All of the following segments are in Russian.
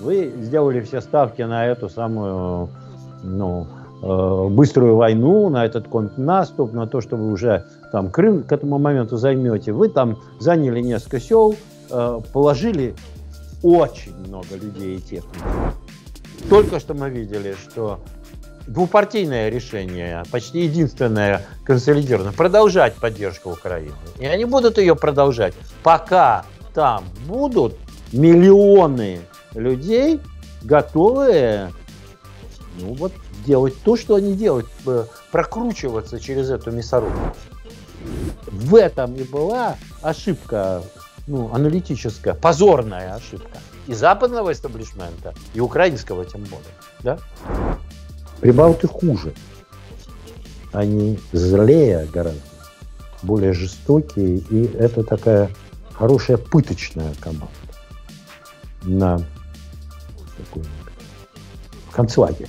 вы сделали все ставки на эту самую, ну, э, быструю войну, на этот контрнаступ, на то, что вы уже там Крым к этому моменту займете. Вы там заняли несколько сел, э, положили очень много людей и техники. Только что мы видели, что двупартийное решение, почти единственное консолидированное, продолжать поддержку Украины. И они будут ее продолжать, пока там будут миллионы людей, готовые ну, вот, делать то, что они делают, э, прокручиваться через эту мясорубку. В этом и была ошибка, ну, аналитическая, позорная ошибка и западного эстаблишмента, и украинского тем более. Да? Прибалты хуже. Они злее гораздо, более жестокие, и это такая хорошая пыточная команда на спокойненько. Ну, в концлагерь.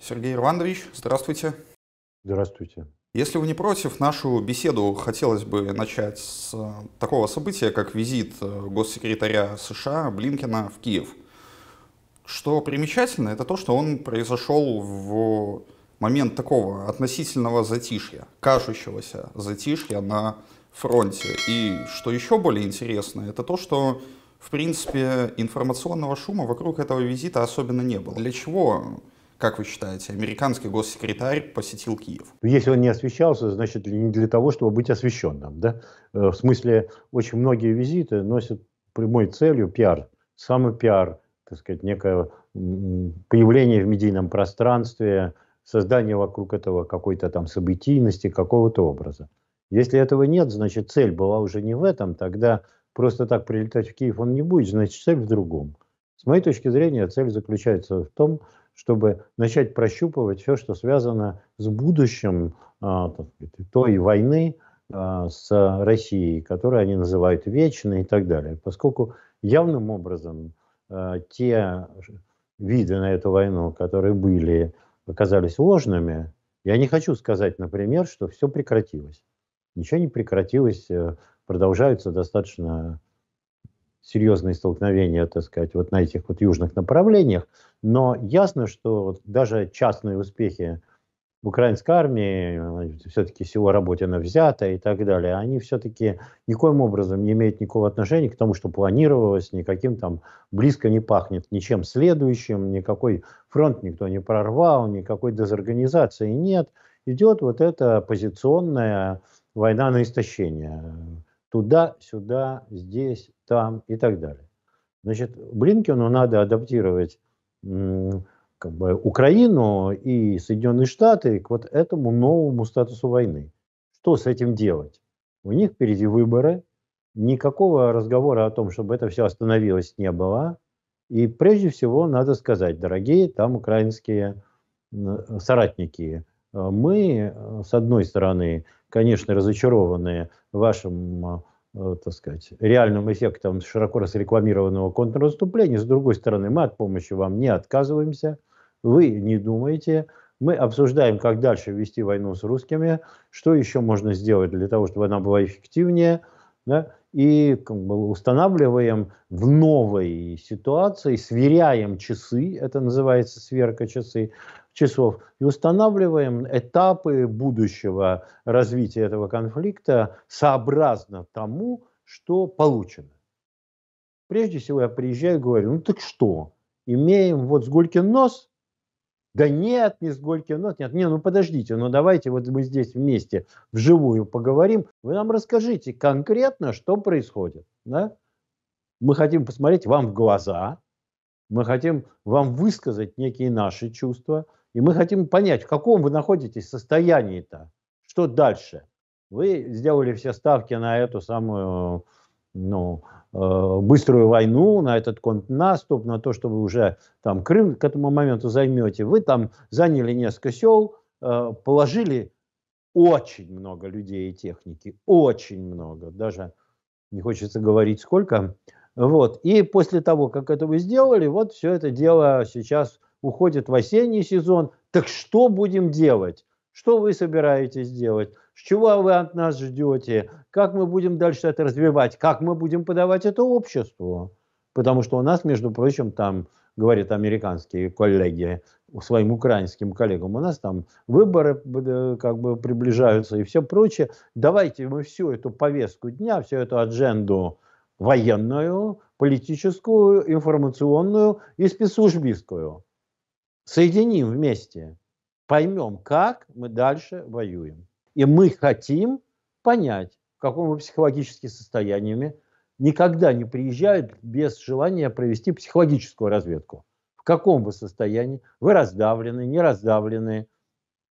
Сергей Иванович, здравствуйте. Здравствуйте. Если вы не против, нашу беседу хотелось бы начать с э, такого события, как визит э, госсекретаря США Блинкина в Киев. Что примечательно, это то, что он произошел в момент такого относительного затишья, кажущегося затишья на фронте. И что еще более интересно, это то, что в принципе, информационного шума вокруг этого визита особенно не было. Для чего, как вы считаете, американский госсекретарь посетил Киев? Ну, если он не освещался, значит, не для того, чтобы быть освещенным. Да? Э, в смысле, очень многие визиты носят прямой целью пиар, самый пиар, так сказать, некое появление в медийном пространстве, создание вокруг этого какой-то там событийности, какого-то образа. Если этого нет, значит цель была уже не в этом, тогда просто так прилетать в Киев он не будет, значит цель в другом. С моей точки зрения цель заключается в том, чтобы начать прощупывать все, что связано с будущим э, той войны э, с Россией, которую они называют вечной и так далее. Поскольку явным образом э, те виды на эту войну, которые были оказались ложными, я не хочу сказать, например, что все прекратилось. Ничего не прекратилось, э, продолжаются достаточно серьезные столкновения, так сказать, вот на этих вот южных направлениях, но ясно, что даже частные успехи в украинской армии, все-таки всего Работина взята и так далее, они все-таки никоим образом не имеют никакого отношения к тому, что планировалось, никаким там близко не пахнет ничем следующим, никакой фронт никто не прорвал, никакой дезорганизации нет. Идет вот эта позиционная война на истощение. Туда, сюда, здесь, там и так далее. Значит, Блинкину надо адаптировать как бы, Украину и Соединенные Штаты к вот этому новому статусу войны. Что с этим делать? У них впереди выборы, никакого разговора о том, чтобы это все остановилось, не было. И прежде всего надо сказать, дорогие там украинские соратники, э, мы, э, с одной стороны, конечно, разочарованы вашим э, так сказать, реальным эффектом широко разрекламированного контрнаступления. С другой стороны, мы от помощи вам не отказываемся – вы не думаете, мы обсуждаем, как дальше вести войну с русскими, что еще можно сделать для того, чтобы она была эффективнее, да, и как бы, устанавливаем в новой ситуации, сверяем часы, это называется сверка часы, часов, и устанавливаем этапы будущего развития этого конфликта сообразно тому, что получено. Прежде всего я приезжаю и говорю, ну так что, имеем вот сгулькин нос – да нет, не с Горьким, нет, ну, нет, не, ну подождите, ну давайте вот мы здесь вместе вживую поговорим, вы нам расскажите конкретно, что происходит, да? Мы хотим посмотреть вам в глаза, мы хотим вам высказать некие наши чувства, и мы хотим понять, в каком вы находитесь состоянии-то, что дальше. Вы сделали все ставки на эту самую, ну, Э, быструю войну, на этот контрнаступ, на то, что вы уже там Крым к этому моменту займете. Вы там заняли несколько сел, э, положили очень много людей и техники, очень много, даже не хочется говорить сколько. Вот. И после того, как это вы сделали, вот все это дело сейчас уходит в осенний сезон. Так что будем делать? Что вы собираетесь делать? чего вы от нас ждете, как мы будем дальше это развивать, как мы будем подавать это обществу. Потому что у нас, между прочим, там, говорят американские коллеги, своим украинским коллегам, у нас там выборы э, как бы приближаются и все прочее. Давайте мы всю эту повестку дня, всю эту адженду военную, политическую, информационную и спецслужбистскую соединим вместе. Поймем, как мы дальше воюем. И мы хотим понять, в каком вы психологическом состоянии. Никогда не приезжают без желания провести психологическую разведку. В каком вы состоянии? Вы раздавлены, не раздавлены.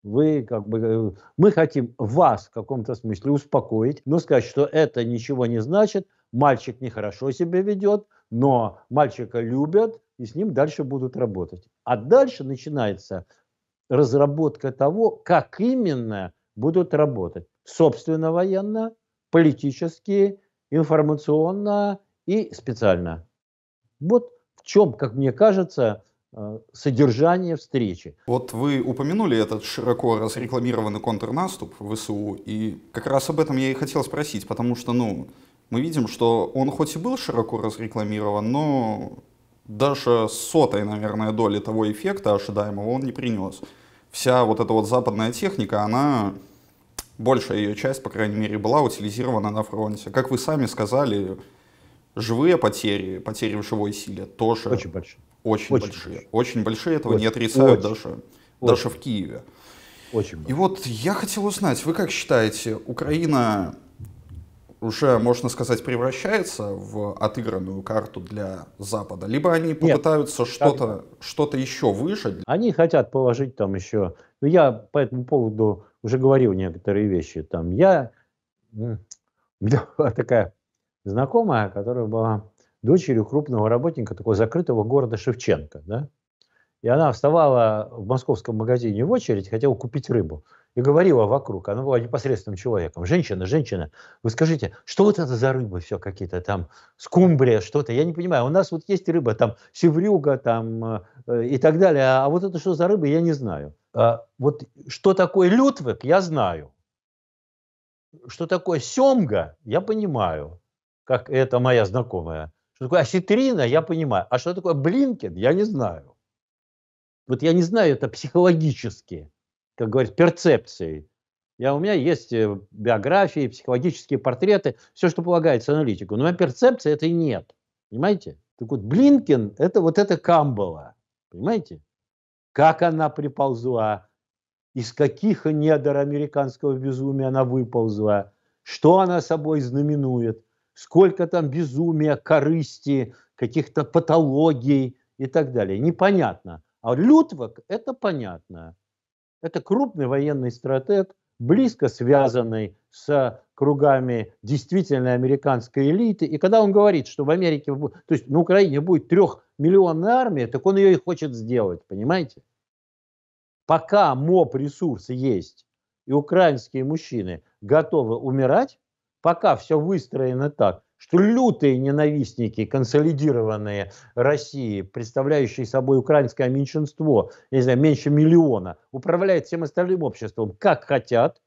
Вы как бы, э, мы хотим вас в каком-то смысле успокоить, но сказать, что это ничего не значит, мальчик нехорошо себя ведет, но мальчика любят, и с ним дальше будут работать. А дальше начинается разработка того, как именно будут работать. Собственно военно, политически, информационно и специально. Вот в чем, как мне кажется, э, содержание встречи. Вот вы упомянули этот широко разрекламированный контрнаступ в ВСУ, и как раз об этом я и хотел спросить, потому что, ну, мы видим, что он хоть и был широко разрекламирован, но даже сотой, наверное, доли того эффекта ожидаемого он не принес вся вот эта вот западная техника, она, большая ее часть, по крайней мере, была утилизирована на фронте. Как вы сами сказали, живые потери, потери в живой силе тоже очень большие. Очень, очень большие. большие. Очень большие, этого очень. не отрицают очень. даже, очень. даже в Киеве. Очень большие. И вот я хотел узнать, вы как считаете, Украина уже, можно сказать, превращается в отыгранную карту для Запада, либо они попытаются что-то что еще выжать. Они хотят положить там еще... Ну, я по этому поводу уже говорил некоторые вещи. Там я... У меня была такая знакомая, которая была дочерью крупного работника такого закрытого города Шевченко, да? И она вставала в московском магазине в очередь, хотела купить рыбу и говорила вокруг, она была непосредственным человеком. Женщина, женщина, вы скажите, что вот это за рыбы все какие-то там, скумбрия, что-то, я не понимаю. У нас вот есть рыба, там, севрюга, там, э, и так далее, а вот это что за рыбы я не знаю. А, вот что такое лютвик, я знаю. Что такое семга, я понимаю, как это моя знакомая. Что такое осетрина, я понимаю. А что такое блинкин, я не знаю. Вот я не знаю это психологически как говорится, перцепцией. Я, у меня есть э, биографии, психологические портреты, все, что полагается аналитику. Но у меня перцепции этой нет. Понимаете? Так вот, Блинкин – это вот эта Камбала. Понимаете? Как она приползла, из каких недр американского безумия она выползла, что она собой знаменует, сколько там безумия, корысти, каких-то патологий и так далее. Непонятно. А Лютвак – это понятно. Это крупный военный стратег, близко связанный с кругами действительно американской элиты. И когда он говорит, что в Америке, то есть на Украине будет трехмиллионная армия, так он ее и хочет сделать, понимаете? Пока МОП ресурсы есть, и украинские мужчины готовы умирать, пока все выстроено так, что лютые ненавистники консолидированные России, представляющие собой украинское меньшинство, я не знаю, меньше миллиона, управляют всем остальным обществом как хотят,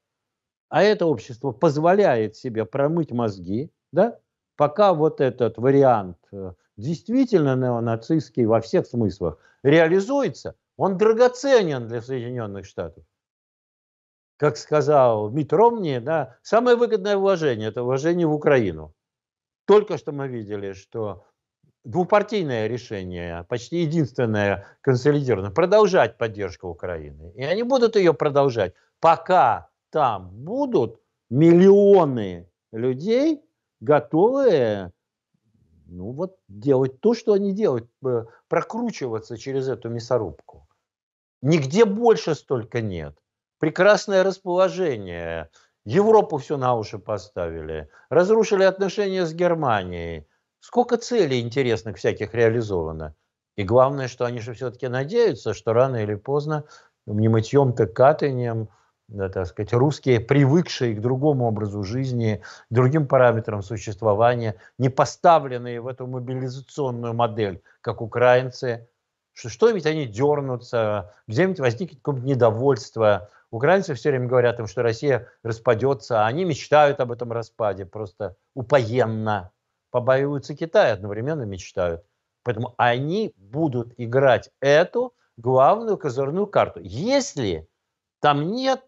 а это общество позволяет себе промыть мозги, да, пока вот этот вариант э, действительно неонацистский во всех смыслах реализуется, он драгоценен для Соединенных Штатов. Как сказал Мит да, самое выгодное вложение – это вложение в Украину. Только что мы видели, что двупартийное решение, почти единственное консолидированное, продолжать поддержку Украины. И они будут ее продолжать, пока там будут миллионы людей, готовые ну, вот, делать то, что они делают, э, прокручиваться через эту мясорубку. Нигде больше столько нет. Прекрасное расположение – Европу все на уши поставили, разрушили отношения с Германией. Сколько целей интересных всяких реализовано. И главное, что они же все-таки надеются, что рано или поздно ну, не мытьем-то катанием, да, так сказать, русские, привыкшие к другому образу жизни, другим параметрам существования, не поставленные в эту мобилизационную модель, как украинцы, что, что ведь они дернутся, где-нибудь возникнет какое-нибудь недовольство, Украинцы все время говорят им, что Россия распадется, а они мечтают об этом распаде просто упоенно. Побаиваются Китая, одновременно мечтают. Поэтому они будут играть эту главную козырную карту. Если там нет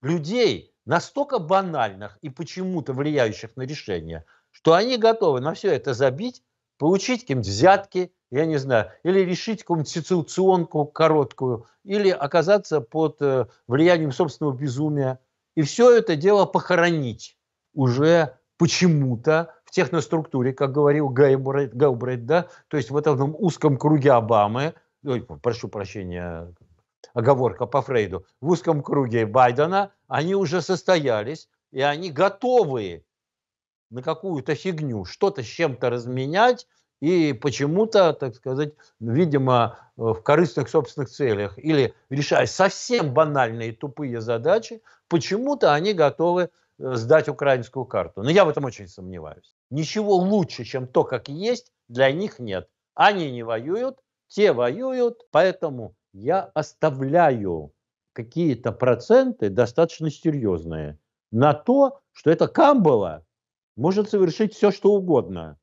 людей настолько банальных и почему-то влияющих на решение, что они готовы на все это забить получить кем то взятки, я не знаю, или решить какую-нибудь ситуационку короткую, или оказаться под э, влиянием собственного безумия. И все это дело похоронить уже почему-то в техноструктуре, как говорил Гайбрейд, Гайбрейд да, то есть в этом узком круге Обамы, ой, прошу прощения, оговорка по Фрейду, в узком круге Байдена, они уже состоялись, и они готовы на какую-то фигню, что-то с чем-то разменять, и почему-то, так сказать, видимо, э, в корыстных собственных целях или решая совсем банальные тупые задачи, почему-то они готовы э, сдать украинскую карту. Но я в этом очень сомневаюсь. Ничего лучше, чем то, как есть, для них нет. Они не воюют, те воюют, поэтому я оставляю какие-то проценты достаточно серьезные на то, что это Камбала может совершить все, что угодно,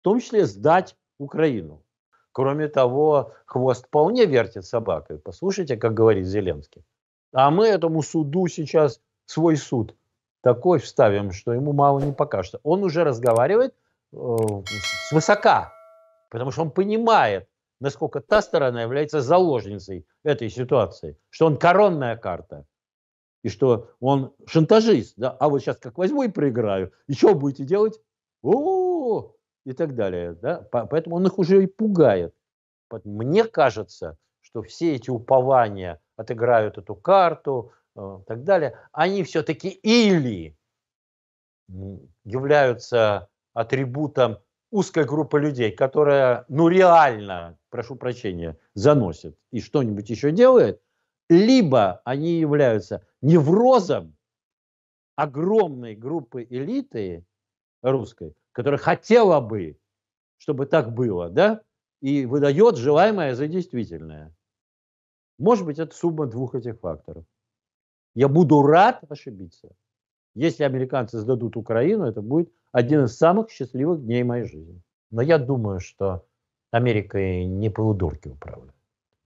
в том числе сдать Украину. Кроме того, хвост вполне вертит собакой. Послушайте, как говорит Зеленский. А мы этому суду сейчас свой суд такой вставим, что ему мало не покажется. Он уже разговаривает э, с потому что он понимает, насколько та сторона является заложницей этой ситуации, что он коронная карта – и что он шантажист, да, а вот сейчас как возьму и проиграю, и что будете делать? О, и так далее, да, поэтому он их уже и пугает. Мне кажется, что все эти упования отыграют эту карту и э, так далее, они все-таки или являются атрибутом узкой группы людей, которая, ну реально, прошу прощения, заносит и что-нибудь еще делает – либо они являются неврозом огромной группы элиты русской, которая хотела бы, чтобы так было, да, и выдает желаемое за действительное. Может быть, это сумма двух этих факторов. Я буду рад ошибиться. Если американцы сдадут Украину, это будет один из самых счастливых дней моей жизни. Но я думаю, что Америка не по полудурки управляют.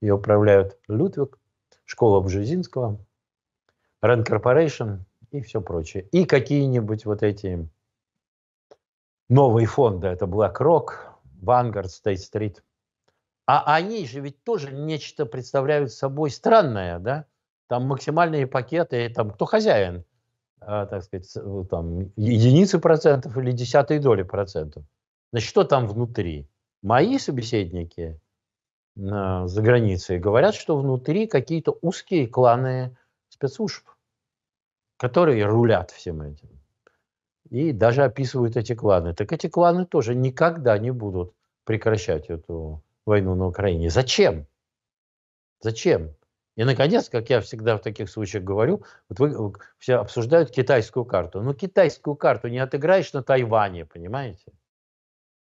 Ее управляют Людвиг школа Бжезинского, Rand Corporation и все прочее. И какие-нибудь вот эти новые фонды, это BlackRock, Vanguard, State Street. А они же ведь тоже нечто представляют собой странное, да? Там максимальные пакеты, там кто хозяин, а, так сказать, э, там единицы процентов или десятые доли процентов. Значит, что там внутри? Мои собеседники – Э, за границей, говорят, что внутри какие-то узкие кланы спецслужб, которые рулят всем этим. И даже описывают эти кланы. Так эти кланы тоже никогда не будут прекращать эту войну на Украине. Зачем? Зачем? И, наконец, как я всегда в таких случаях говорю, вот вы э, все обсуждают китайскую карту. Но ну, китайскую карту не отыграешь на Тайване, понимаете?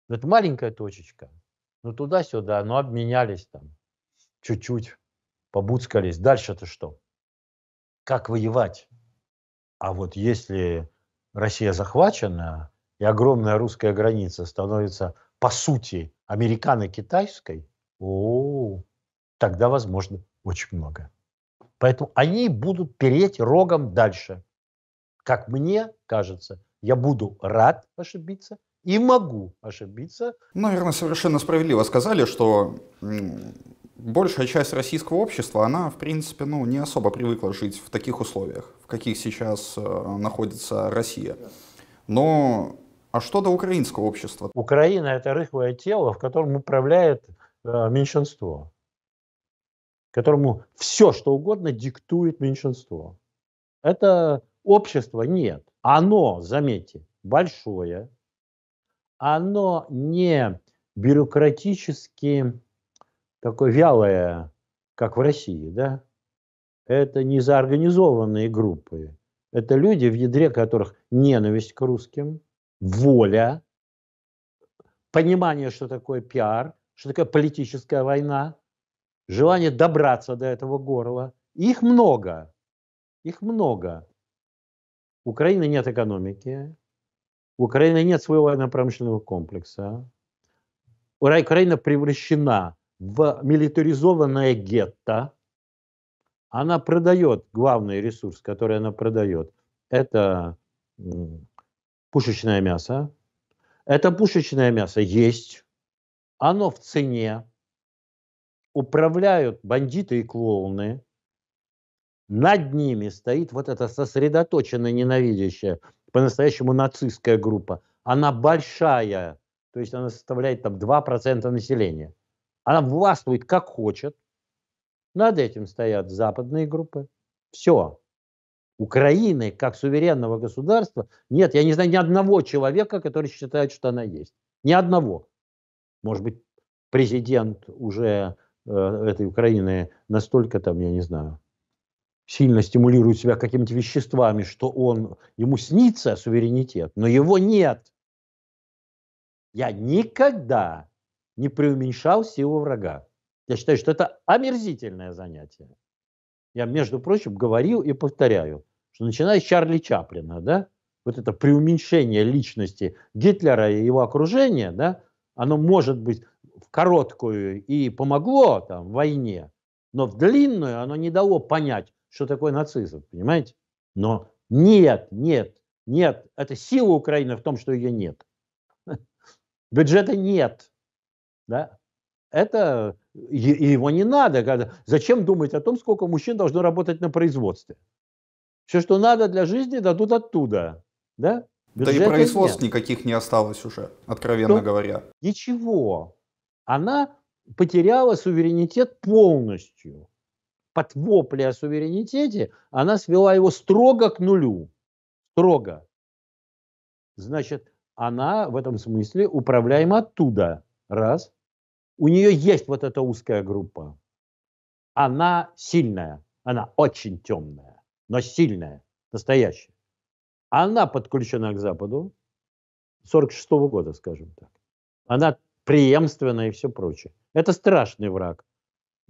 Ну, это маленькая точечка ну туда-сюда, ну обменялись там, чуть-чуть побуцкались. Дальше-то что? Как воевать? А вот если Россия захвачена, и огромная русская граница становится, по сути, американо-китайской, о, тогда возможно очень много. Поэтому они будут переть рогом дальше. Как мне кажется, я буду рад ошибиться, и могу ошибиться. Ну, наверное, совершенно справедливо сказали, что большая часть российского общества, она, в принципе, ну, не особо привыкла жить в таких условиях, в каких сейчас э, находится Россия. Но а что до украинского общества? Украина – это рыхлое тело, в котором управляет э, меньшинство, которому все, что угодно диктует меньшинство. Это общество нет. Оно, заметьте, большое, оно не бюрократически такое вялое, как в России, да? Это не заорганизованные группы. Это люди, в ядре которых ненависть к русским, воля, понимание, что такое пиар, что такое политическая война, желание добраться до этого горла. их много. Их много. У Украины нет экономики, у Украины нет своего военно-промышленного комплекса. Украина превращена в милитаризованное гетто. Она продает главный ресурс, который она продает. Это пушечное мясо. Это пушечное мясо есть. Оно в цене. Управляют бандиты и клоуны. Над ними стоит вот это сосредоточенное ненавидящее по-настоящему нацистская группа, она большая, то есть она составляет там 2% населения. Она властвует как хочет. Над этим стоят западные группы. Все. Украины как суверенного государства нет, я не знаю ни одного человека, который считает, что она есть. Ни одного. Может быть, президент уже э, этой Украины настолько там, я не знаю, сильно стимулирует себя какими-то веществами, что он, ему снится суверенитет, но его нет. Я никогда не преуменьшал силу врага. Я считаю, что это омерзительное занятие. Я, между прочим, говорил и повторяю, что начиная с Чарли Чаплина, да, вот это преуменьшение личности Гитлера и его окружения, да, оно может быть в короткую и помогло там, в войне, но в длинную оно не дало понять, что такое нацизм, понимаете? Но нет, нет, нет. Это сила Украины в том, что ее нет. Бюджета нет. Да? Это и его не надо. Когда, зачем думать о том, сколько мужчин должно работать на производстве? Все, что надо для жизни, дадут оттуда. Да? да и производств нет. никаких не осталось уже, откровенно что? говоря. Ничего. Она потеряла суверенитет полностью под вопли о суверенитете, она свела его строго к нулю. Строго. Значит, она в этом смысле управляема оттуда. Раз. У нее есть вот эта узкая группа. Она сильная. Она очень темная, но сильная, настоящая. Она подключена к Западу 46 -го года, скажем так. Она преемственная и все прочее. Это страшный враг.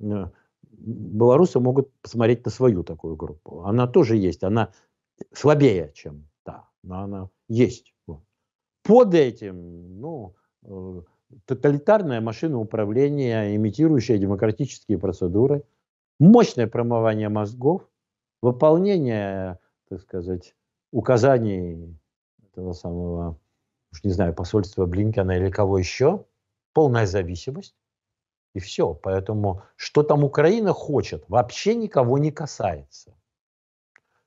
Э, белорусы могут посмотреть на свою такую группу. Она тоже есть, она слабее, чем та, но она есть. Под этим, ну, э, тоталитарная машина управления, имитирующая демократические процедуры, мощное промывание мозгов, выполнение, так сказать, указаний этого самого, уж не знаю, посольства Блинкена или кого еще, полная зависимость, и все. Поэтому, что там Украина хочет, вообще никого не касается.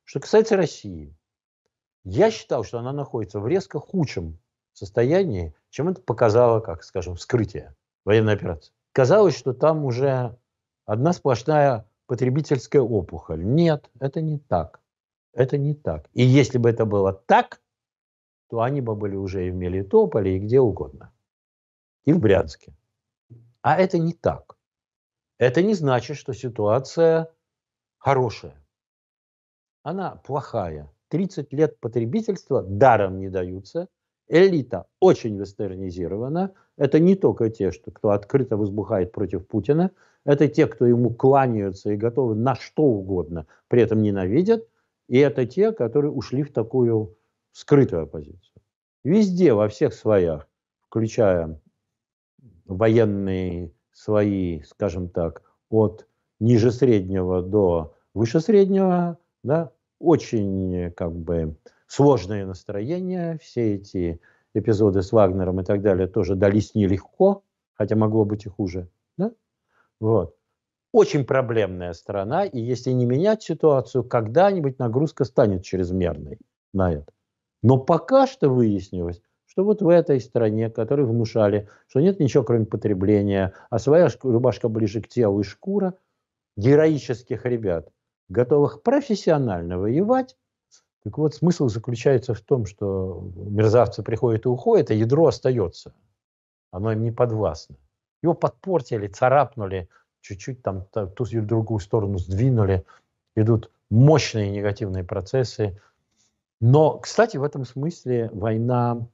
Что касается России, я считал, что она находится в резко худшем состоянии, чем это показало, как, скажем, вскрытие военной операции. Казалось, что там уже одна сплошная потребительская опухоль. Нет, это не так. Это не так. И если бы это было так, то они бы были уже и в Мелитополе, и где угодно. И в Брянске. А это не так. Это не значит, что ситуация хорошая. Она плохая. 30 лет потребительства даром не даются. Элита очень вестернизирована. Это не только те, что, кто открыто возбухает против Путина. Это те, кто ему кланяются и готовы на что угодно, при этом ненавидят. И это те, которые ушли в такую скрытую оппозицию. Везде, во всех слоях, включая военные свои, скажем так, от ниже среднего до выше среднего, да, очень как бы сложное настроение, все эти эпизоды с Вагнером и так далее тоже дались нелегко, хотя могло быть и хуже, да? Вот. Очень проблемная страна, и если не менять ситуацию, когда-нибудь нагрузка станет чрезмерной на это. Но пока что выяснилось, что вот в этой стране, которой внушали, что нет ничего кроме потребления, а своя рубашка ближе к телу и шкура, героических ребят, готовых профессионально воевать, так вот, смысл заключается в том, что мерзавцы приходят и уходят, а ядро остается. Оно им не подвластно. Его подпортили, царапнули, чуть-чуть там ту или другую сторону сдвинули. Идут мощные негативные процессы. Но, кстати, в этом смысле война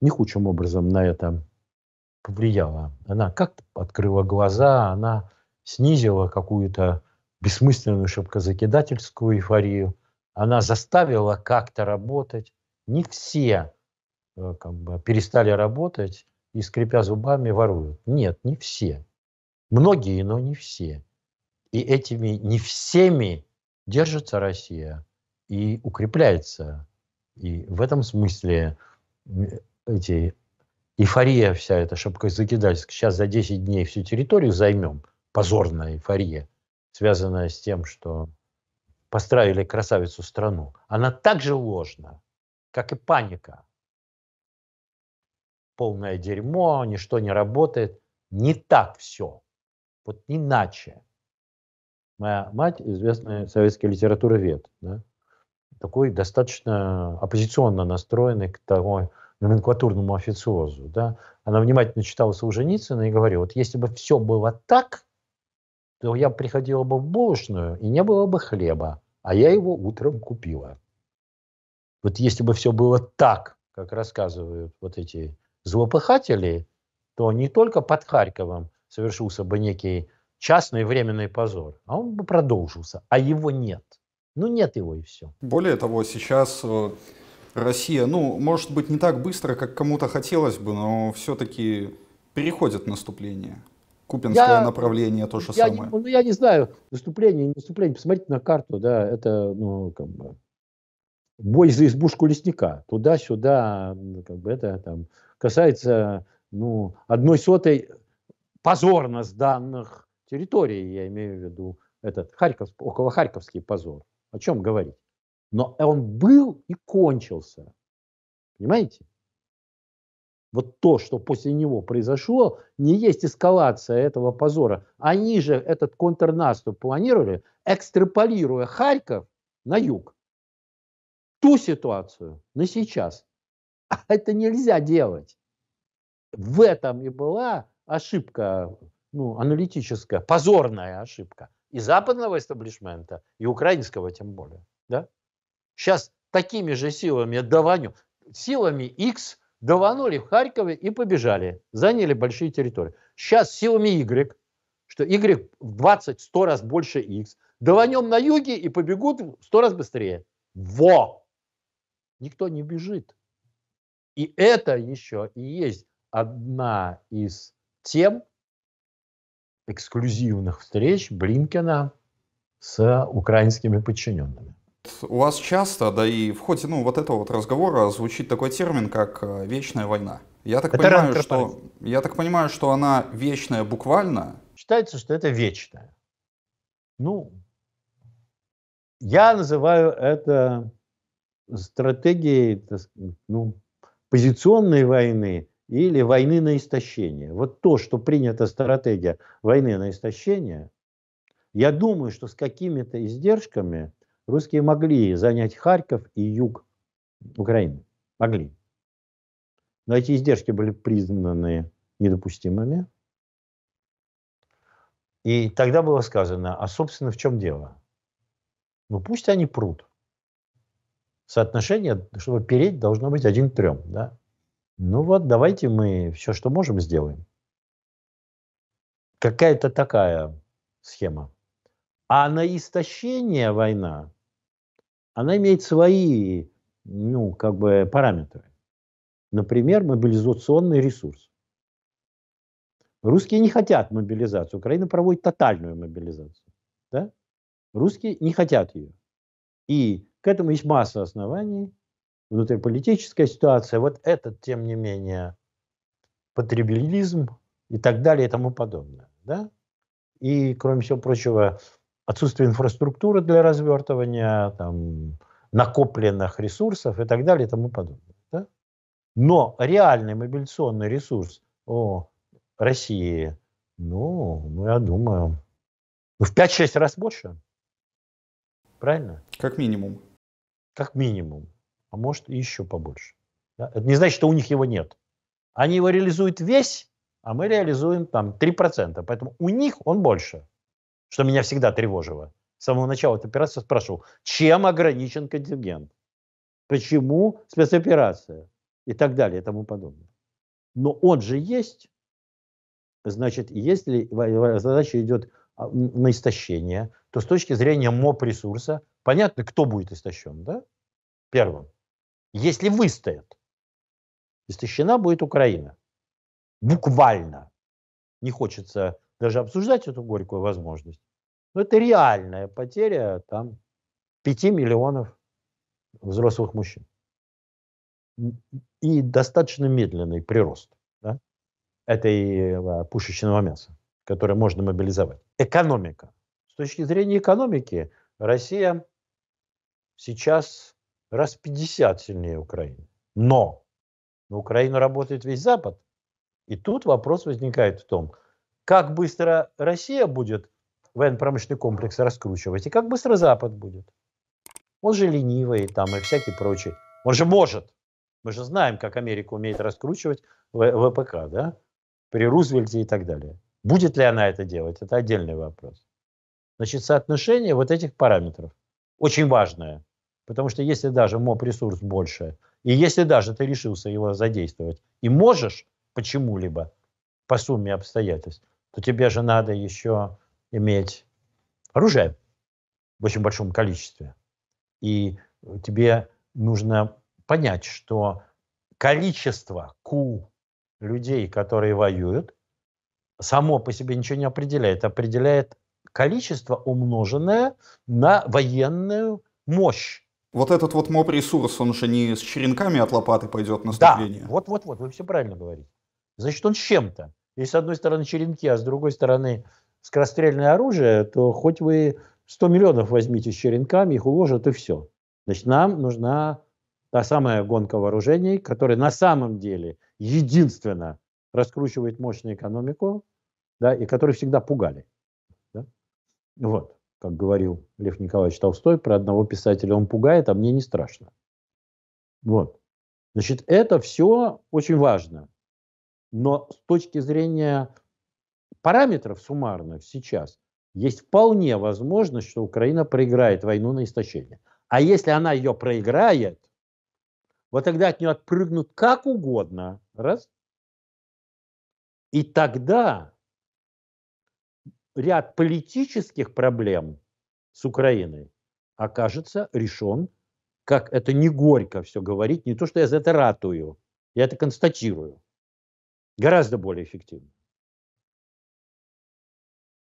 не худшим образом на это повлияла. Она как-то открыла глаза, она снизила какую-то бессмысленную шапкозакидательскую эйфорию, она заставила как-то работать. Не все э, как бы, перестали работать и, скрипя зубами, воруют. Нет, не все. Многие, но не все. И этими не всеми держится Россия и укрепляется. И в этом смысле эти эйфория вся эта чтобы шапкозакидальская. Сейчас за 10 дней всю территорию займем. Позорная эйфория, связанная с тем, что построили красавицу страну. Она так же ложна, как и паника. Полное дерьмо, ничто не работает. Не так все. Вот иначе. Моя мать, известная советская литературовед, да? такой достаточно оппозиционно настроенный к тому, номенклатурному официозу, да, она внимательно читала Солженицына и говорила, вот если бы все было так, то я приходила бы в булочную и не было бы хлеба, а я его утром купила. Вот если бы все было так, как рассказывают вот эти злопыхатели, то не только под Харьковом совершился бы некий частный временный позор, а он бы продолжился, а его нет. Ну нет его и все. Более того, сейчас э, Россия, ну, может быть, не так быстро, как кому-то хотелось бы, но все-таки переходит наступление. Купинское я, направление то же я самое. Не, ну, я не знаю, наступление, наступление. Посмотрите на карту, да, это, ну, как бы, бой за избушку лесника. Туда-сюда, как бы, это там касается, ну, одной сотой позорно сданных территорий, я имею в виду этот Харьков, около Харьковский позор. О чем говорить? но он был и кончился. Понимаете? Вот то, что после него произошло, не есть эскалация этого позора. Они же этот контрнаступ планировали, экстраполируя Харьков на юг. Ту ситуацию на сейчас. А это нельзя делать. В этом и была ошибка, ну, аналитическая, позорная ошибка и западного эстаблишмента, и украинского тем более. Да? Сейчас такими же силами даваню, силами X даванули в Харькове и побежали, заняли большие территории. Сейчас силами Y, что Y в 20-100 раз больше X, даванем на юге и побегут в 100 раз быстрее. Во! Никто не бежит. И это еще и есть одна из тем эксклюзивных встреч Блинкина с украинскими подчиненными. У вас часто, да и в ходе ну, вот этого вот разговора звучит такой термин, как э, «вечная война». Я так, это понимаю, что, я так понимаю, что она вечная буквально? Считается, что это вечная. Ну, я называю это стратегией ну, позиционной войны или войны на истощение. Вот то, что принята стратегия войны на истощение, я думаю, что с какими-то издержками – русские могли занять Харьков и юг Украины. Могли. Но эти издержки были признаны недопустимыми. И тогда было сказано, а собственно в чем дело? Ну пусть они прут. Соотношение, чтобы переть, должно быть один к трем. Да? Ну вот давайте мы все, что можем, сделаем. Какая-то такая схема. А на истощение война она имеет свои ну, как бы параметры. Например, мобилизационный ресурс. Русские не хотят мобилизацию. Украина проводит тотальную мобилизацию. Да? Русские не хотят ее. И к этому есть масса оснований. Внутриполитическая ситуация, вот этот, тем не менее, потребилизм и так далее и тому подобное. Да? И, кроме всего прочего, отсутствие инфраструктуры для развертывания, там, накопленных ресурсов и так далее и тому подобное. Да? Но реальный мобилизационный ресурс о, России, ну, ну, я думаю, ну, в 5-6 раз больше. Правильно? Как минимум. Как минимум. А может, и еще побольше. Да? Это не значит, что у них его нет. Они его реализуют весь, а мы реализуем там 3%. Поэтому у них он больше что меня всегда тревожило. С самого начала этой операции спрашивал, чем ограничен контингент? Почему спецоперация? И так далее, и тому подобное. Но он же есть. Значит, если задача идет а, на истощение, то с точки зрения МОП ресурса, понятно, кто будет истощен, да? Первым. Если выстоят, истощена будет Украина. Буквально. Не хочется даже обсуждать эту горькую возможность. Но это реальная потеря там 5 миллионов взрослых мужчин. И достаточно медленный прирост да, этой а, пушечного мяса, которое можно мобилизовать. Экономика. С точки зрения экономики Россия сейчас раз 50 сильнее Украины. Но на Украину работает весь Запад. И тут вопрос возникает в том, как быстро Россия будет военно-промышленный комплекс раскручивать, и как быстро Запад будет. Он же ленивый и там и всякий прочий. Он же может. Мы же знаем, как Америка умеет раскручивать ВПК, да? При Рузвельте и так далее. Будет ли она это делать, это отдельный вопрос. Значит, соотношение вот этих параметров очень важное. Потому что если даже МОП ресурс больше, и если даже ты решился его задействовать, и можешь почему-либо по сумме обстоятельств, то тебе же надо еще иметь оружие в очень большом количестве. И тебе нужно понять, что количество ку людей, которые воюют, само по себе ничего не определяет. Определяет количество, умноженное на военную мощь. Вот этот вот моб-ресурс, он же не с черенками от лопаты пойдет наступление. Да, вот-вот-вот, вы все правильно говорите. Значит, он с чем-то и с одной стороны черенки, а с другой стороны скорострельное оружие, то хоть вы 100 миллионов возьмите с черенками, их уложат и все. Значит, нам нужна та самая гонка вооружений, которая на самом деле единственно раскручивает мощную экономику, да, и которые всегда пугали. Да? Вот, как говорил Лев Николаевич Толстой про одного писателя, он пугает, а мне не страшно. Вот. Значит, это все очень важно. Но с точки зрения параметров суммарных сейчас есть вполне возможность, что Украина проиграет войну на истощение. А если она ее проиграет, вот тогда от нее отпрыгнут как угодно. Раз. И тогда ряд политических проблем с Украиной окажется решен, как это не горько все говорить, не то, что я за это ратую, я это констатирую. Гораздо более эффективно.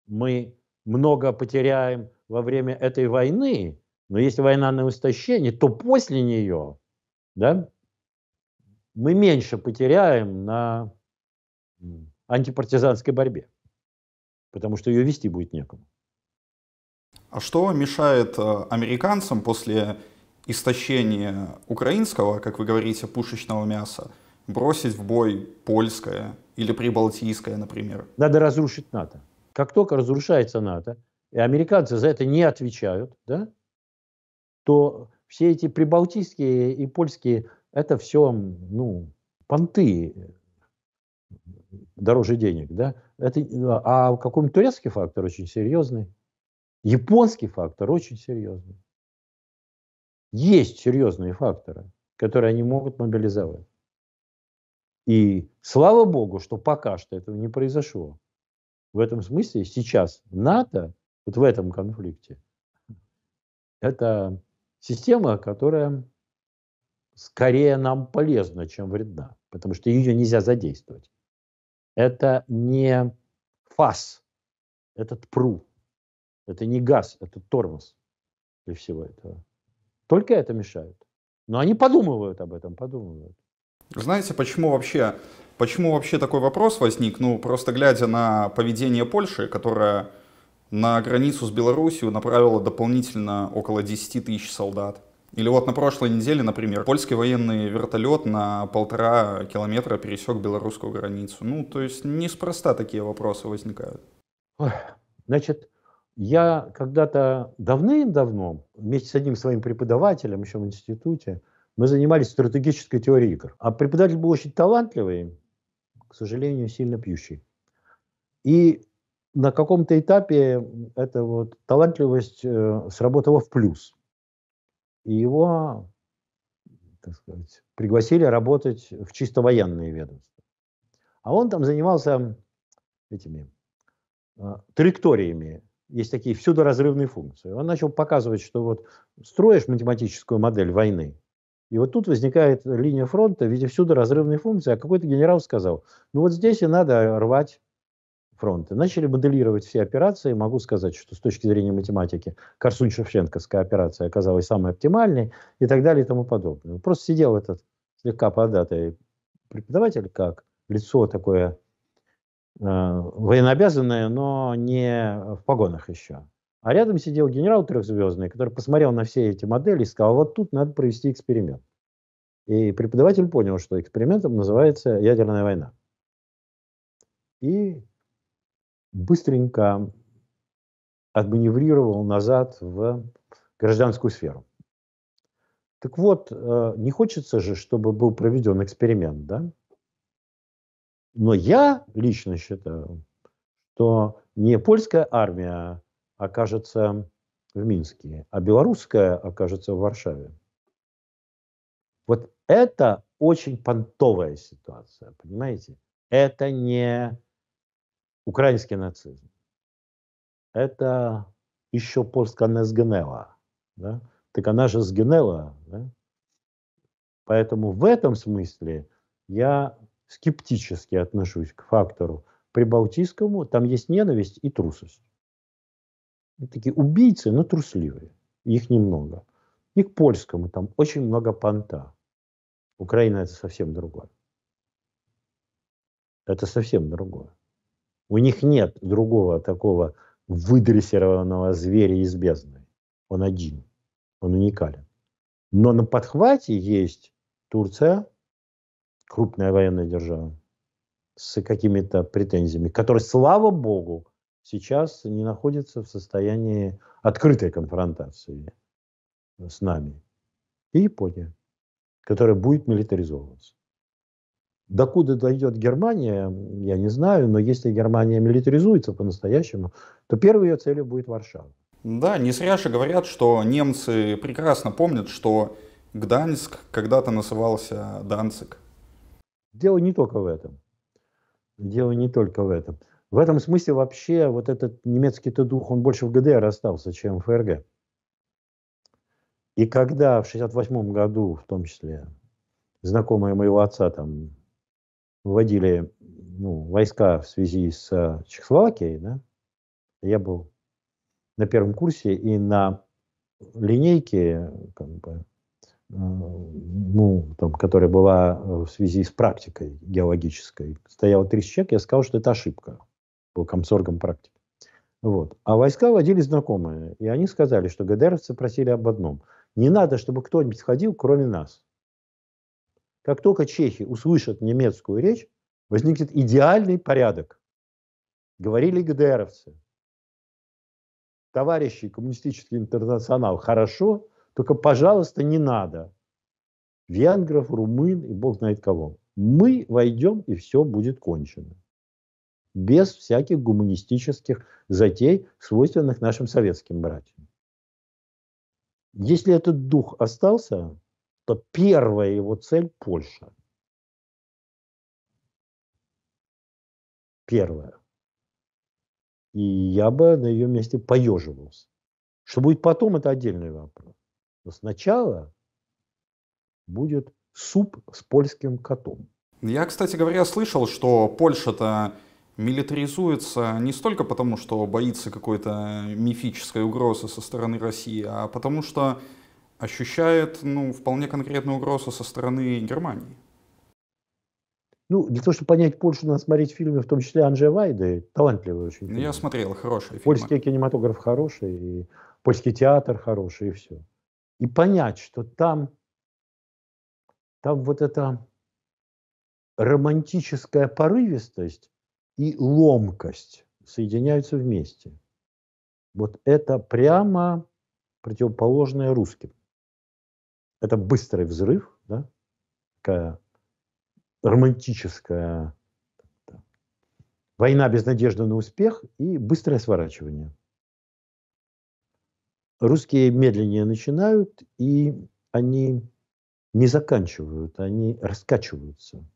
Мы много потеряем во время этой войны, но если война на истощение, то после нее да, мы меньше потеряем на антипартизанской борьбе, потому что ее вести будет некому. А что мешает э, американцам после истощения украинского, как вы говорите, пушечного мяса, бросить в бой польское или прибалтийское, например. Надо разрушить НАТО. Как только разрушается НАТО, и американцы за это не отвечают, да, то все эти прибалтийские и польские, это все, ну, понты дороже денег, да? Это, а какой-нибудь турецкий фактор очень серьезный, японский фактор очень серьезный. Есть серьезные факторы, которые они могут мобилизовать. И слава богу, что пока что этого не произошло. В этом смысле сейчас НАТО, вот в этом конфликте, это система, которая скорее нам полезна, чем вредна, потому что ее нельзя задействовать. Это не фас, это ТПРУ, это не газ, это тормоз для всего этого. Только это мешает. Но они подумывают об этом, подумывают. Знаете, почему вообще, почему вообще такой вопрос возник? Ну, просто глядя на поведение Польши, которая на границу с Белоруссией направила дополнительно около 10 тысяч солдат. Или вот на прошлой неделе, например, польский военный вертолет на полтора километра пересек белорусскую границу. Ну, то есть неспроста такие вопросы возникают. значит, я когда-то давным-давно вместе с одним своим преподавателем еще в институте мы занимались стратегической теорией игр. А преподаватель был очень талантливый, к сожалению, сильно пьющий. И на каком-то этапе эта вот талантливость э, сработала в плюс. И его, так сказать, пригласили работать в чисто военные ведомства. А он там занимался этими э, траекториями. Есть такие всюду разрывные функции. Он начал показывать, что вот строишь математическую модель войны, и вот тут возникает линия фронта в всюду разрывные функции, а какой-то генерал сказал, ну вот здесь и надо рвать фронты. Начали моделировать все операции. Могу сказать, что с точки зрения математики Корсун-Шевченковская операция оказалась самой оптимальной и так далее и тому подобное. Просто сидел этот слегка податый преподаватель, как лицо такое э, военнообязанное, но не в погонах еще. А рядом сидел генерал трехзвездный, который посмотрел на все эти модели и сказал, вот тут надо провести эксперимент. И преподаватель понял, что экспериментом называется ядерная война. И быстренько отманеврировал назад в гражданскую сферу. Так вот, э, не хочется же, чтобы был проведен эксперимент, да? Но я лично считаю, что не польская армия окажется в Минске, а белорусская окажется в Варшаве. Вот это очень понтовая ситуация, понимаете? Это не украинский нацизм. Это еще польская не сгинела. Да? Так она же сгинела. Да? Поэтому в этом смысле я скептически отношусь к фактору прибалтийскому. Там есть ненависть и трусость. Ну, такие убийцы, но трусливые. Их немного. И к польскому там очень много понта. Украина это совсем другое. Это совсем другое. У них нет другого такого выдрессированного зверя из бездны. Он один. Он уникален. Но на подхвате есть Турция, крупная военная держава, с какими-то претензиями, которая, слава богу, сейчас не находится в состоянии открытой конфронтации с нами. И Япония, которая будет милитаризовываться. Докуда дойдет Германия, я не знаю, но если Германия милитаризуется по-настоящему, то первой ее целью будет Варшава. Да, не зря же говорят, что немцы прекрасно помнят, что Гданьск когда-то назывался Данцик. Дело не только в этом. Дело не только в этом. В этом смысле вообще вот этот немецкий-то дух, он больше в ГДР остался, чем в ФРГ. И когда в 68 году, в том числе, знакомые моего отца там вводили ну, войска в связи с Чехословакией, да, я был на первом курсе и на линейке, как бы, э, ну, там, которая была в связи с практикой геологической, стояло 30 человек, я сказал, что это ошибка был комсоргом практики. Вот. А войска водили знакомые, и они сказали, что ГДРовцы просили об одном. Не надо, чтобы кто-нибудь ходил, кроме нас. Как только чехи услышат немецкую речь, возникнет идеальный порядок. Говорили ГДРовцы. Товарищи, коммунистический интернационал, хорошо, только, пожалуйста, не надо. Венгров, румын и бог знает кого. Мы войдем, и все будет кончено без всяких гуманистических затей, свойственных нашим советским братьям. Если этот дух остался, то первая его цель – Польша. Первая. И я бы на ее месте поеживался. Что будет потом, это отдельный вопрос. Но сначала будет суп с польским котом. Я, кстати говоря, слышал, что Польша-то милитаризуется не столько потому, что боится какой-то мифической угрозы со стороны России, а потому что ощущает ну, вполне конкретную угрозу со стороны Германии. Ну, для того, чтобы понять Польшу, надо смотреть фильмы, в том числе Анжея Вайды, талантливый очень. Фильм. Я смотрел, хорошие Польский фильмы. Польский кинематограф хороший, и польский театр хороший, и все. И понять, что там, там вот эта романтическая порывистость, и ломкость соединяются вместе. Вот это прямо противоположное русским. Это быстрый взрыв, да? такая романтическая война без надежды на успех и быстрое сворачивание. Русские медленнее начинают, и они не заканчивают, они раскачиваются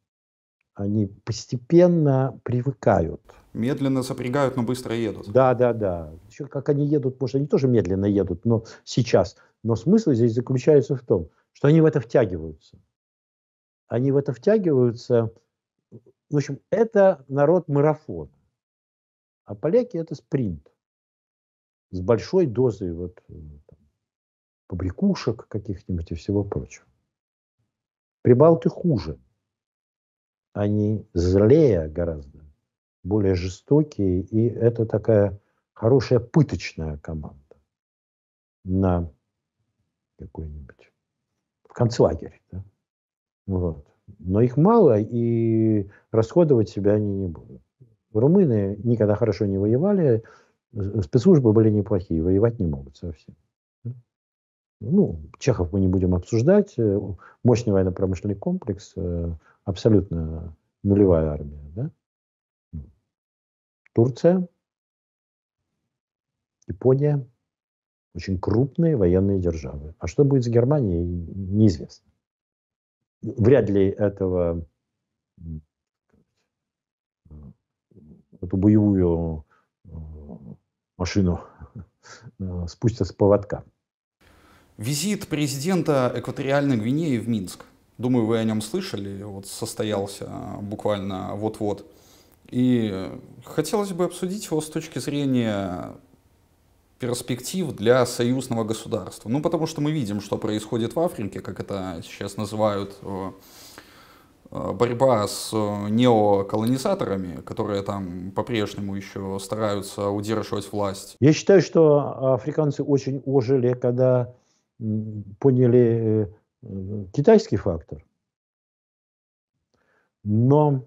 они постепенно привыкают. Медленно сопрягают, но быстро едут. Да, да, да. Еще как они едут, может, они тоже медленно едут, но сейчас. Но смысл здесь заключается в том, что они в это втягиваются. Они в это втягиваются. В общем, это народ марафон. А поляки – это спринт. С большой дозой вот, э, там, побрякушек каких-нибудь и всего прочего. Прибалты хуже – они злее гораздо, более жестокие, и это такая хорошая пыточная команда на какой-нибудь в концлагерь. Да? Вот. Но их мало, и расходовать себя они не будут. Румыны никогда хорошо не воевали, спецслужбы были неплохие, воевать не могут совсем. Ну, Чехов мы не будем обсуждать. Мощный военно-промышленный комплекс, э, абсолютно нулевая армия. Да? Турция, Япония, очень крупные военные державы. А что будет с Германией, неизвестно. Вряд ли этого эту боевую э, машину э, спустят с поводка. Визит президента Экваториальной Гвинеи в Минск Думаю, вы о нем слышали, вот состоялся а, буквально вот-вот. И хотелось бы обсудить его с точки зрения перспектив для союзного государства. Ну, потому что мы видим, что происходит в Африке, как это сейчас называют, э, э, борьба с э, неоколонизаторами, которые там по-прежнему еще стараются удерживать власть. Я считаю, что африканцы очень ожили, когда поняли китайский фактор. Но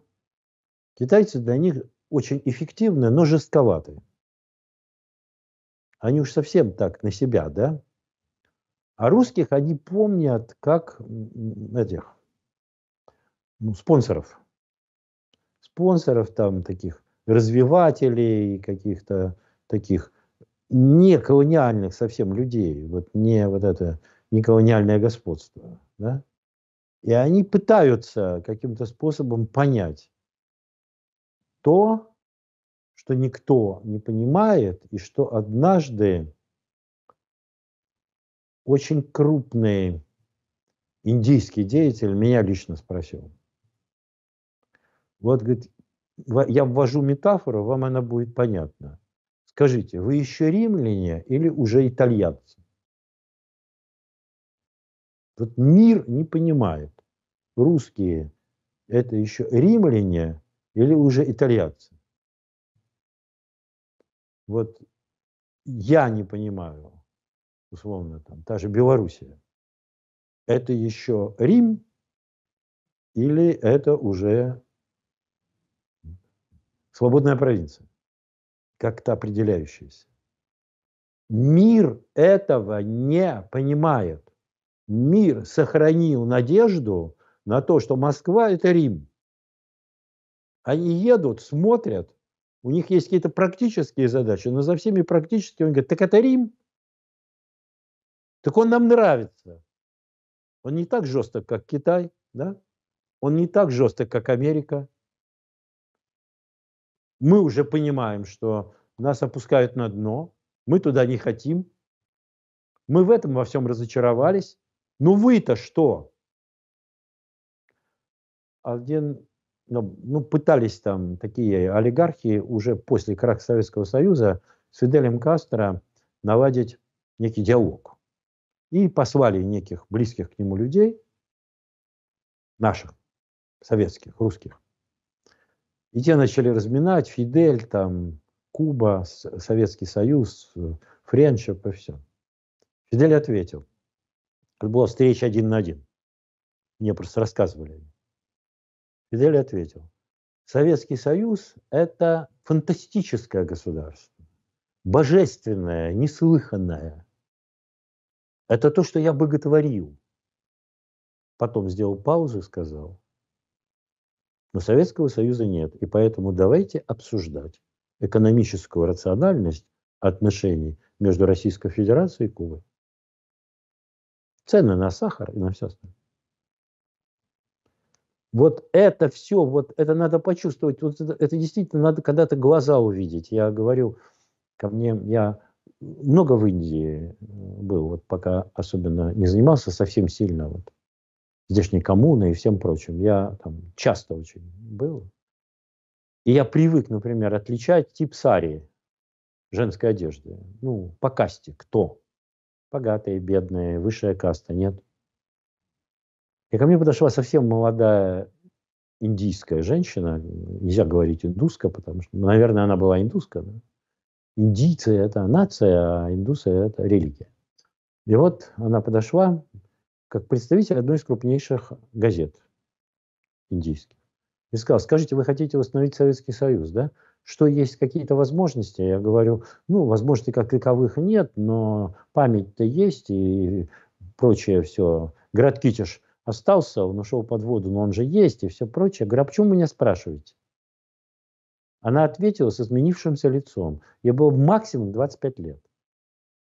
китайцы для них очень эффективны, но жестковаты. Они уж совсем так на себя, да? А русских они помнят как этих ну, спонсоров. Спонсоров там таких развивателей, каких-то таких не колониальных совсем людей, вот не вот это не колониальное господство. Да? И они пытаются каким-то способом понять то, что никто не понимает, и что однажды очень крупный индийский деятель меня лично спросил. Вот, говорит, я ввожу метафору, вам она будет понятна. Скажите, вы еще римляне или уже итальянцы? Вот мир не понимает, русские это еще римляне или уже итальянцы. Вот я не понимаю, условно, там, та же Белоруссия. Это еще Рим или это уже свободная провинция, как-то определяющаяся. Мир этого не понимает мир сохранил надежду на то, что Москва – это Рим. Они едут, смотрят, у них есть какие-то практические задачи, но за всеми практическими он говорит, так это Рим, так он нам нравится. Он не так жесток, как Китай, да? Он не так жесток, как Америка. Мы уже понимаем, что нас опускают на дно, мы туда не хотим. Мы в этом во всем разочаровались. Ну вы-то что? Один, ну, ну, пытались там такие олигархи уже после краха Советского Союза с Фиделем Кастро наладить некий диалог. И послали неких близких к нему людей, наших, советских, русских. И те начали разминать Фидель, там, Куба, Советский Союз, э, Френшип и все. Фидель ответил. Это была встреча один на один. Мне просто рассказывали. Фидель ответил, Советский Союз – это фантастическое государство, божественное, неслыханное. Это то, что я боготворил. Потом сделал паузу и сказал, но Советского Союза нет, и поэтому давайте обсуждать экономическую рациональность отношений между Российской Федерацией и Кубой цены на сахар и на все остальное. Вот это все, вот это надо почувствовать, вот это, это действительно надо когда-то глаза увидеть. Я говорю, ко мне, я много в Индии э, был, вот пока особенно не занимался совсем сильно вот здешней коммуной и всем прочим. Я там часто очень был. И я привык, например, отличать тип сари женской одежды, ну, по касте, кто. Богатые, бедные, высшая каста, нет. И ко мне подошла совсем молодая индийская женщина, нельзя говорить индуска, потому что, ну, наверное, она была индуска. Да? Индийцы – это нация, а индусы – это религия. И вот она подошла как представитель одной из крупнейших газет индийских. И сказала, скажите, вы хотите восстановить Советский Союз, да? что есть какие-то возможности. Я говорю, ну, возможности как таковых нет, но память-то есть и прочее все. Град Градкитиш остался, он ушел под воду, но он же есть и все прочее. Говорю, а почему меня спрашиваете? Она ответила с изменившимся лицом. Ей было максимум 25 лет.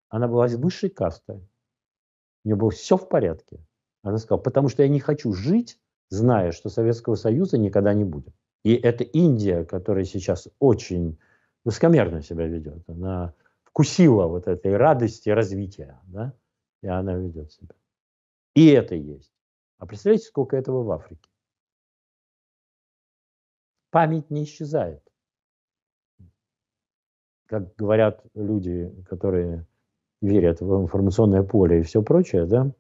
Она была из высшей касты. У нее было все в порядке. Она сказала, потому что я не хочу жить, зная, что Советского Союза никогда не будет. И это Индия, которая сейчас очень высокомерно себя ведет. Она вкусила вот этой радости развития, да? и она ведет себя. И это есть. А представляете, сколько этого в Африке? Память не исчезает. Как говорят люди, которые верят в информационное поле и все прочее, да,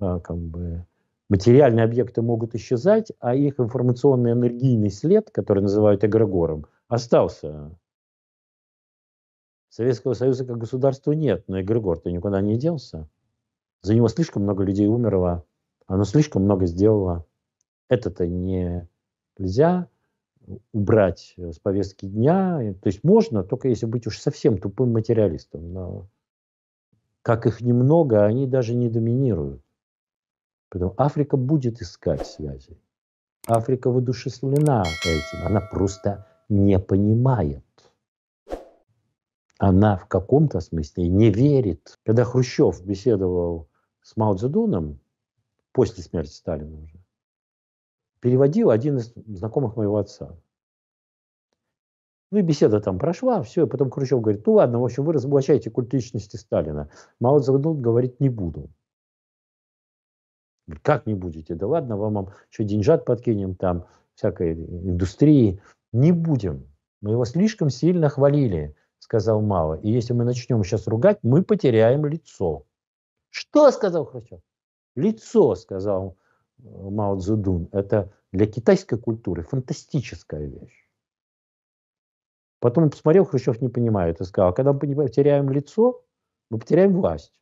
а, как бы материальные объекты могут исчезать, а их информационный энергийный след, который называют эгрегором, остался. Советского Союза как государства нет, но эгрегор-то никуда не делся. За него слишком много людей умерло, оно слишком много сделало. Это-то не нельзя убрать с повестки дня. То есть можно, только если быть уж совсем тупым материалистом. Но как их немного, они даже не доминируют. Поэтому Африка будет искать связи. Африка воодушевлена этим. Она просто не понимает. Она в каком-то смысле не верит. Когда Хрущев беседовал с Мао Цзэдуном, после смерти Сталина уже, переводил один из знакомых моего отца. Ну и беседа там прошла, все, и потом Хрущев говорит, ну ладно, в общем, вы разоблачаете культ личности Сталина. Мао Цзэдун говорит, не буду как не будете? Да ладно, вам, вам что, деньжат подкинем там, всякой индустрии. Не будем. Мы его слишком сильно хвалили, сказал Мао. И если мы начнем сейчас ругать, мы потеряем лицо. Что сказал Хрущев? Лицо, сказал э, Мао Цзэдун. Это для китайской культуры фантастическая вещь. Потом он посмотрел, Хрущев не понимает, и сказал, когда мы потеряем лицо, мы потеряем власть.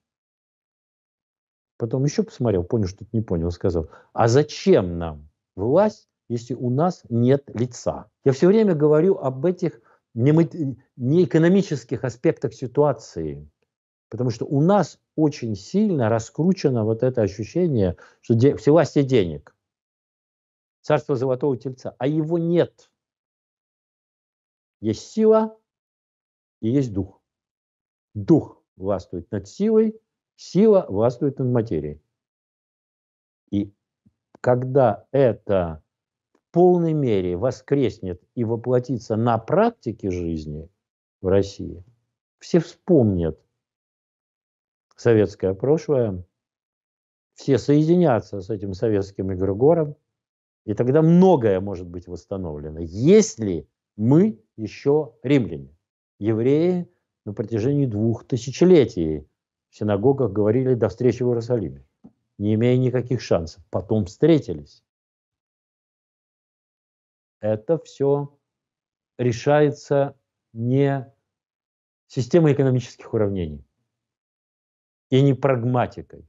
Потом еще посмотрел, понял, что не понял, сказал, а зачем нам власть, если у нас нет лица? Я все время говорю об этих неэкономических аспектах ситуации, потому что у нас очень сильно раскручено вот это ощущение, что де- всевластие денег, царство золотого тельца, а его нет. Есть сила и есть дух. Дух властвует над силой, Сила властвует над материей. И когда это в полной мере воскреснет и воплотится на практике жизни в России, все вспомнят советское прошлое, все соединятся с этим советским эгрегором, и тогда многое может быть восстановлено, если мы еще римляне. Евреи на протяжении двух тысячелетий в синагогах говорили до встречи в Иерусалиме, не имея никаких шансов. Потом встретились. Это все решается не системой экономических уравнений и не прагматикой.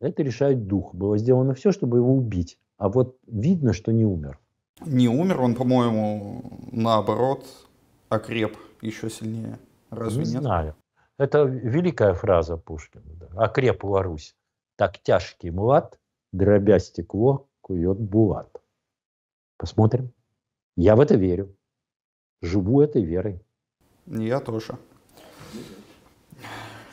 Это решает дух. Было сделано все, чтобы его убить. А вот видно, что не умер. Не умер, он, по-моему, наоборот, окреп еще сильнее. Разве не нет? знаю. Это великая фраза Пушкина. Да. «Окрепла Русь, так тяжкий млад, дробя стекло, кует булат». Посмотрим. Я в это верю. Живу этой верой. Я тоже.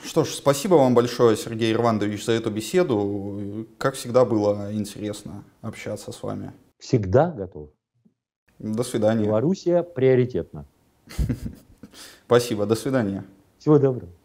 Что ж, спасибо вам большое, Сергей Ирвандович, за эту беседу. Как всегда было интересно общаться с вами. Всегда готов. До свидания. Белоруссия приоритетно. Спасибо, до свидания. Всего доброго.